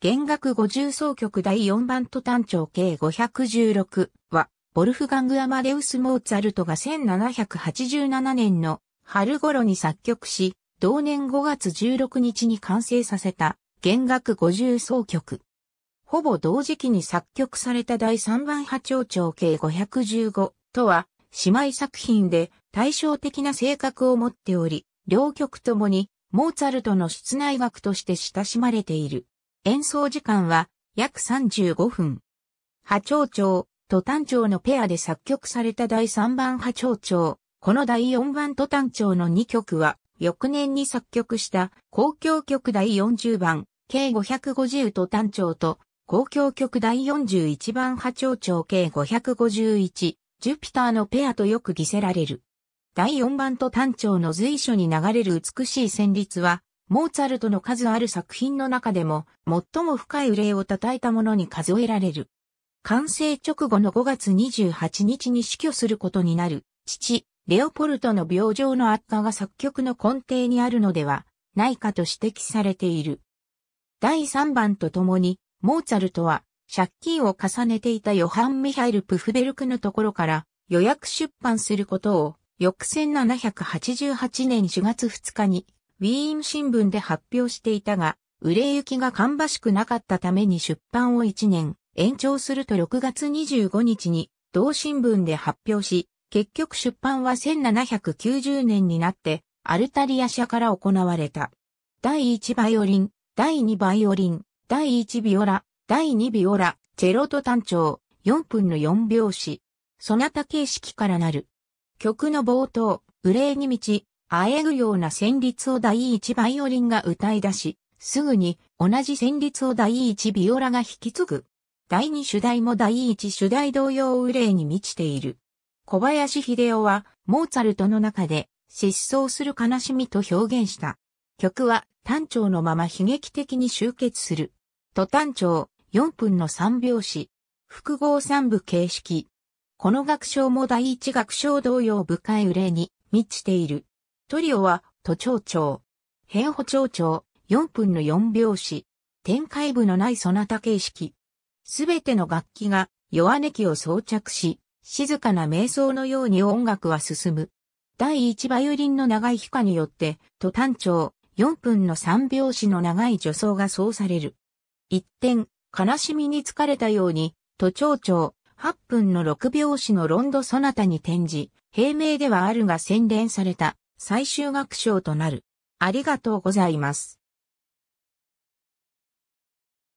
弦楽五重奏曲第四番と単調計516は、ボルフガング・アマデウス・モーツァルトが1787年の春頃に作曲し、同年5月16日に完成させた弦楽五重奏曲。ほぼ同時期に作曲された第三番波長長計515とは、姉妹作品で対照的な性格を持っており、両曲ともにモーツァルトの室内楽として親しまれている。演奏時間は約35分。波長長と短調のペアで作曲された第3番波長長。この第4番と短調の2曲は、翌年に作曲した交響曲第40番、計550と短調と、交響曲第41番波長長計551、ジュピターのペアとよく着せられる。第4番と短調の随所に流れる美しい旋律は、モーツァルトの数ある作品の中でも最も深い憂いを叩いたものに数えられる。完成直後の5月28日に死去することになる父、レオポルトの病状の悪化が作曲の根底にあるのではないかと指摘されている。第3番とともに、モーツァルトは借金を重ねていたヨハン・ミハイル・プフベルクのところから予約出版することを翌1788年4月2日にウィーン新聞で発表していたが、売れ行きが芳しくなかったために出版を1年延長すると6月25日に同新聞で発表し、結局出版は1790年になってアルタリア社から行われた。第1バイオリン、第2バイオリン、第1ビオラ、第2ビオラ、チェロと単調、4分の4拍子、そなた形式からなる。曲の冒頭、憂いに満ち、あえぐような旋律を第一バイオリンが歌い出し、すぐに同じ旋律を第一ビオラが引き継ぐ。第二主題も第一主題同様憂霊に満ちている。小林秀夫は、モーツァルトの中で、失踪する悲しみと表現した。曲は、単調のまま悲劇的に集結する。と単調、4分の3拍子。複合3部形式。この楽章も第一楽章同様深い憂霊に満ちている。トリオは、都庁長。辺保庁長、4分の4拍子。展開部のないそなた形式。すべての楽器が、弱音器を装着し、静かな瞑想のように音楽は進む。第1バイオリンの長い皮下によって、都単調、4分の3拍子の長い助走がそうされる。一点、悲しみに疲れたように、都庁長、8分の6拍子のロンドソナタに転じ、平明ではあるが洗練された最終学章となる。ありがとうございます。